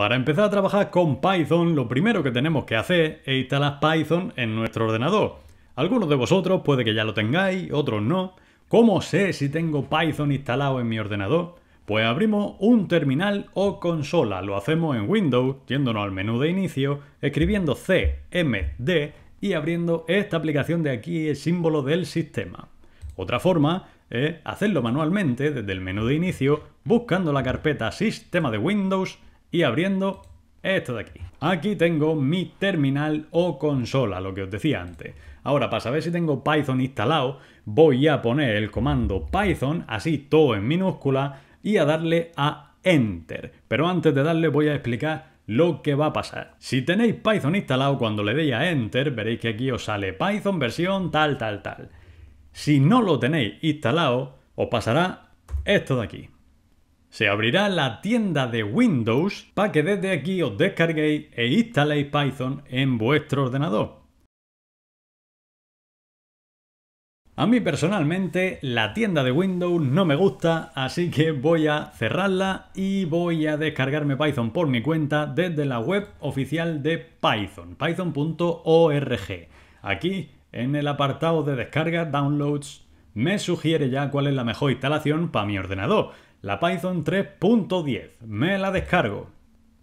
Para empezar a trabajar con Python, lo primero que tenemos que hacer es instalar Python en nuestro ordenador. Algunos de vosotros puede que ya lo tengáis, otros no. ¿Cómo sé si tengo Python instalado en mi ordenador? Pues abrimos un terminal o consola. Lo hacemos en Windows, yéndonos al menú de inicio, escribiendo CMD y abriendo esta aplicación de aquí, el símbolo del sistema. Otra forma es hacerlo manualmente desde el menú de inicio, buscando la carpeta Sistema de Windows y abriendo esto de aquí. Aquí tengo mi terminal o consola, lo que os decía antes. Ahora, para saber si tengo Python instalado, voy a poner el comando Python, así todo en minúscula, y a darle a Enter. Pero antes de darle voy a explicar lo que va a pasar. Si tenéis Python instalado, cuando le deis a Enter, veréis que aquí os sale Python versión tal, tal, tal. Si no lo tenéis instalado, os pasará esto de aquí se abrirá la tienda de Windows para que desde aquí os descarguéis e instaléis Python en vuestro ordenador. A mí personalmente la tienda de Windows no me gusta, así que voy a cerrarla y voy a descargarme Python por mi cuenta desde la web oficial de Python, python.org. Aquí, en el apartado de descarga, downloads, me sugiere ya cuál es la mejor instalación para mi ordenador la Python 3.10. Me la descargo.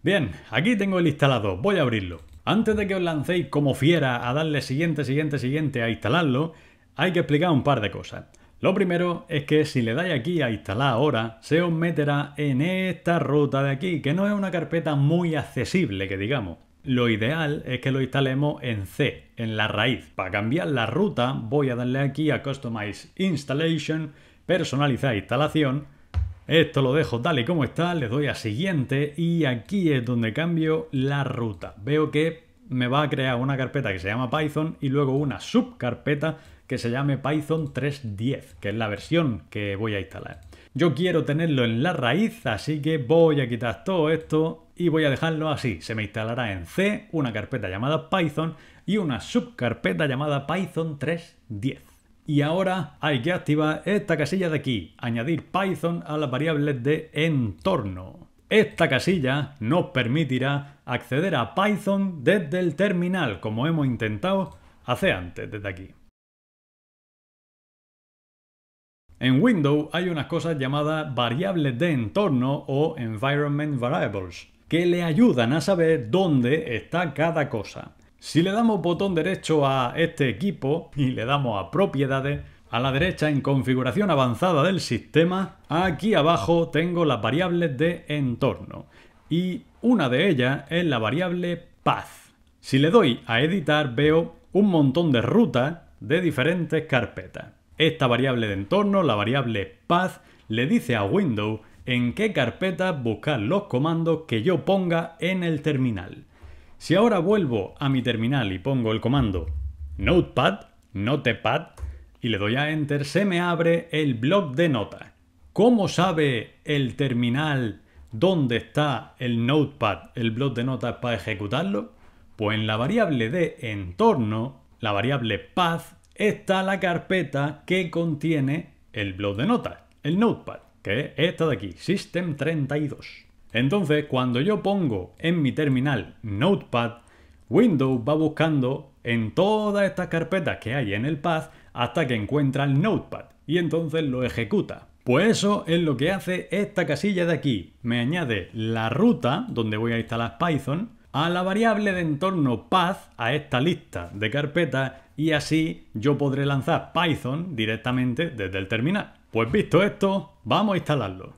Bien, aquí tengo el instalado, voy a abrirlo. Antes de que os lancéis como fiera a darle siguiente, siguiente, siguiente a instalarlo, hay que explicar un par de cosas. Lo primero es que si le dais aquí a instalar ahora, se os meterá en esta ruta de aquí, que no es una carpeta muy accesible, que digamos. Lo ideal es que lo instalemos en C, en la raíz. Para cambiar la ruta voy a darle aquí a Customize Installation, personalizar instalación esto lo dejo tal y como está, le doy a siguiente y aquí es donde cambio la ruta. Veo que me va a crear una carpeta que se llama Python y luego una subcarpeta que se llame Python 3.10, que es la versión que voy a instalar. Yo quiero tenerlo en la raíz, así que voy a quitar todo esto y voy a dejarlo así. Se me instalará en C una carpeta llamada Python y una subcarpeta llamada Python 3.10. Y ahora hay que activar esta casilla de aquí, añadir Python a las variables de entorno. Esta casilla nos permitirá acceder a Python desde el terminal, como hemos intentado hace antes desde aquí. En Windows hay unas cosas llamadas variables de entorno o environment variables, que le ayudan a saber dónde está cada cosa. Si le damos botón derecho a este equipo y le damos a propiedades, a la derecha en configuración avanzada del sistema, aquí abajo tengo las variables de entorno y una de ellas es la variable path. Si le doy a editar veo un montón de rutas de diferentes carpetas. Esta variable de entorno, la variable path, le dice a Windows en qué carpeta buscar los comandos que yo ponga en el terminal. Si ahora vuelvo a mi terminal y pongo el comando notepad, notepad, y le doy a enter, se me abre el blog de notas. ¿Cómo sabe el terminal dónde está el notepad, el blog de notas para ejecutarlo? Pues en la variable de entorno, la variable path, está la carpeta que contiene el blog de notas, el notepad, que es esta de aquí, system32. Entonces, cuando yo pongo en mi terminal Notepad, Windows va buscando en todas estas carpetas que hay en el path hasta que encuentra el Notepad y entonces lo ejecuta. Pues eso es lo que hace esta casilla de aquí. Me añade la ruta donde voy a instalar Python a la variable de entorno path a esta lista de carpetas y así yo podré lanzar Python directamente desde el terminal. Pues visto esto, vamos a instalarlo.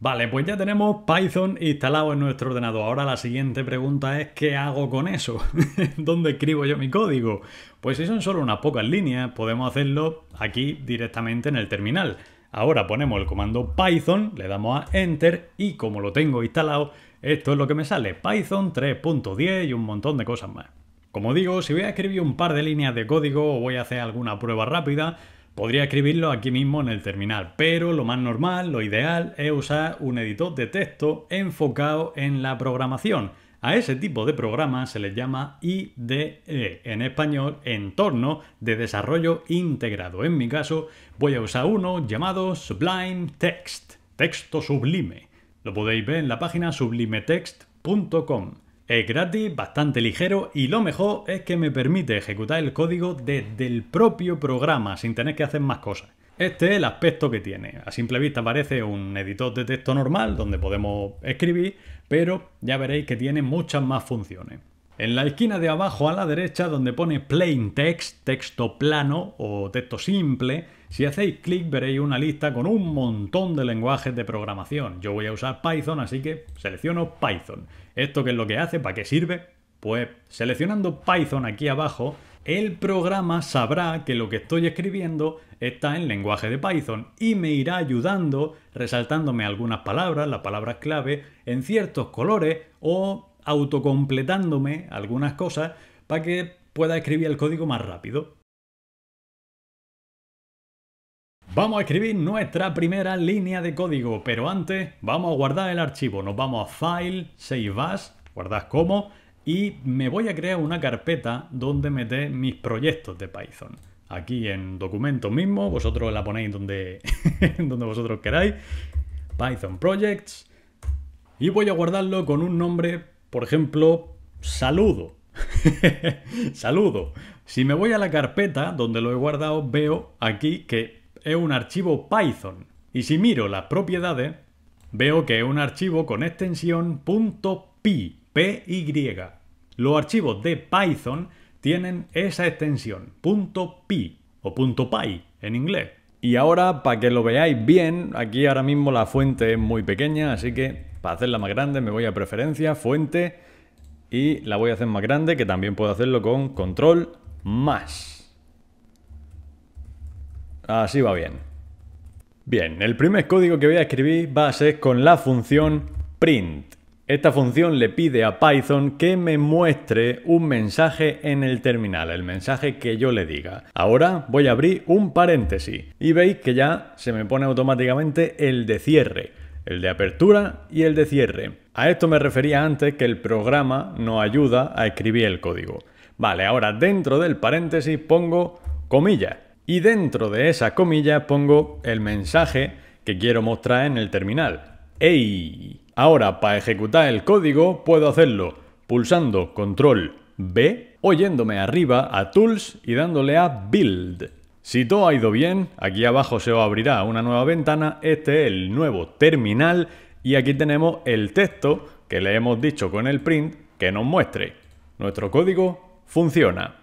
Vale, pues ya tenemos Python instalado en nuestro ordenador. Ahora la siguiente pregunta es ¿qué hago con eso? ¿Dónde escribo yo mi código? Pues si son solo unas pocas líneas, podemos hacerlo aquí directamente en el terminal. Ahora ponemos el comando Python, le damos a Enter y como lo tengo instalado, esto es lo que me sale, Python 3.10 y un montón de cosas más. Como digo, si voy a escribir un par de líneas de código o voy a hacer alguna prueba rápida, Podría escribirlo aquí mismo en el terminal, pero lo más normal, lo ideal, es usar un editor de texto enfocado en la programación. A ese tipo de programa se le llama IDE, en español, entorno de desarrollo integrado. En mi caso, voy a usar uno llamado Sublime Text, texto sublime. Lo podéis ver en la página sublimetext.com. Es gratis, bastante ligero y lo mejor es que me permite ejecutar el código desde el propio programa sin tener que hacer más cosas. Este es el aspecto que tiene. A simple vista parece un editor de texto normal donde podemos escribir, pero ya veréis que tiene muchas más funciones. En la esquina de abajo a la derecha donde pone plain text, texto plano o texto simple, si hacéis clic veréis una lista con un montón de lenguajes de programación. Yo voy a usar Python, así que selecciono Python. ¿Esto qué es lo que hace? ¿Para qué sirve? Pues seleccionando Python aquí abajo, el programa sabrá que lo que estoy escribiendo está en lenguaje de Python y me irá ayudando resaltándome algunas palabras, las palabras clave, en ciertos colores o autocompletándome algunas cosas para que pueda escribir el código más rápido. Vamos a escribir nuestra primera línea de código, pero antes vamos a guardar el archivo. Nos vamos a File, Save As, guardar como, y me voy a crear una carpeta donde meter mis proyectos de Python. Aquí en documento mismo, vosotros la ponéis donde, donde vosotros queráis. Python Projects. Y voy a guardarlo con un nombre por ejemplo, saludo. saludo. Si me voy a la carpeta donde lo he guardado, veo aquí que es un archivo Python. Y si miro las propiedades, veo que es un archivo con extensión .py. PY. Los archivos de Python tienen esa extensión, .py o .py en inglés. Y ahora, para que lo veáis bien, aquí ahora mismo la fuente es muy pequeña, así que para hacerla más grande me voy a preferencia, fuente y la voy a hacer más grande que también puedo hacerlo con control más. Así va bien. Bien, el primer código que voy a escribir va a ser con la función print. Esta función le pide a Python que me muestre un mensaje en el terminal, el mensaje que yo le diga. Ahora voy a abrir un paréntesis y veis que ya se me pone automáticamente el de cierre el de apertura y el de cierre. A esto me refería antes que el programa nos ayuda a escribir el código. Vale, ahora dentro del paréntesis pongo comillas y dentro de esa comilla pongo el mensaje que quiero mostrar en el terminal. ¡Ey! Ahora, para ejecutar el código, puedo hacerlo pulsando control B oyéndome arriba a Tools y dándole a Build. Si todo ha ido bien, aquí abajo se os abrirá una nueva ventana, este es el nuevo terminal y aquí tenemos el texto que le hemos dicho con el print que nos muestre. Nuestro código funciona.